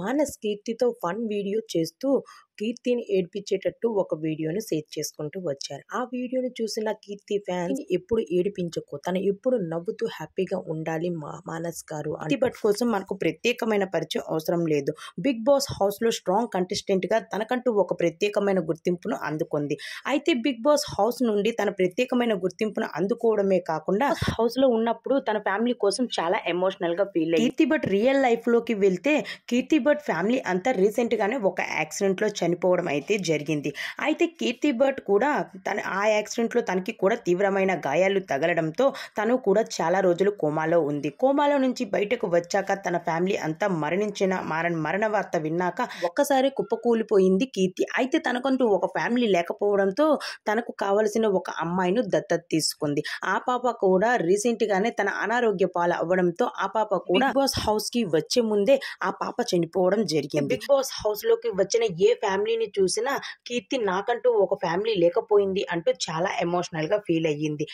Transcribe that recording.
Manas కీర్తితో fun video చేస్తూ కీర్తిని ఏడిపించేటట్టు ఒక వీడియోను షేర్ చేసుకుంటూ వచ్చారు ఆ వీడియోను చూసిన కీర్తి ఫ్యాన్స్ ఎప్పుడు ఏడిపించకు తను ఎప్పుడు నవ్వుతూ హ్యాపీగా ఉండాలి మా మానస్ గారు బట్ కోసం మనకు ప్రత్యేకమైన పరిచయం అవసరం లేదు బిగ్ బాస్ హౌస్లో స్ట్రాంగ్ గా తనకంటూ ఒక ప్రత్యేకమైన గుర్తింపును అందుకుంది అయితే బిగ్ బాస్ హౌస్ నుండి తన ప్రత్యేకమైన గుర్తింపును అందుకోవడమే కాకుండా హౌస్లో ఉన్నప్పుడు తన ఫ్యామిలీ కోసం చాలా ఎమోషనల్గా ఫీల్ అయ్యి కీర్తి బట్ రియల్ లైఫ్లోకి వెళ్తే కీర్తి బట్ ఫ్యామిలీ అంతా రీసెంట్గానే ఒక యాక్సిడెంట్లో చని చనిపోవడం అయితే జరిగింది అయితే కీర్తి భట్ కూడా తన ఆ యాక్సిడెంట్లో తనకి కూడా తీవ్రమైన గాయాలు తగలడంతో తను కూడా చాలా రోజులు కోమాలో ఉంది కోమాలో నుంచి బయటకు వచ్చాక తన ఫ్యామిలీ అంతా మరణించిన మరణ మరణ వార్త విన్నాక ఒక్కసారి కుప్పకూలిపోయింది కీర్తి అయితే తనకంటూ ఒక ఫ్యామిలీ లేకపోవడంతో తనకు కావలసిన ఒక అమ్మాయిను దత్తత తీసుకుంది ఆ పాప కూడా రీసెంట్గానే తన అనారోగ్య పాలు అవ్వడంతో ఆ పాప కూడా బిగ్ బాస్ కి వచ్చే ముందే ఆ పాప చనిపోవడం జరిగింది బిగ్ బాస్ హౌస్ లోకి వచ్చిన ఏ ఫ్యామిలీని చూసిన కీర్తి నాకంటూ ఒక ఫ్యామిలీ లేకపోయింది అంటూ చాలా ఎమోషనల్గా ఫీల్ అయ్యింది